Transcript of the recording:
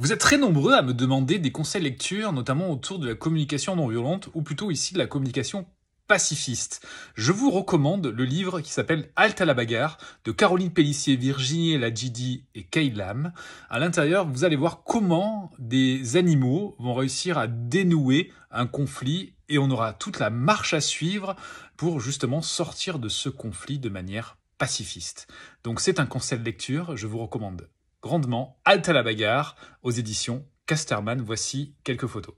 Vous êtes très nombreux à me demander des conseils lecture, notamment autour de la communication non violente, ou plutôt ici de la communication pacifiste. Je vous recommande le livre qui s'appelle Halte à la bagarre de Caroline Pellissier, Virginie Lajidi et Kay Lam. À l'intérieur, vous allez voir comment des animaux vont réussir à dénouer un conflit et on aura toute la marche à suivre pour justement sortir de ce conflit de manière pacifiste. Donc c'est un conseil de lecture, je vous recommande grandement Halte à la bagarre aux éditions Casterman. Voici quelques photos.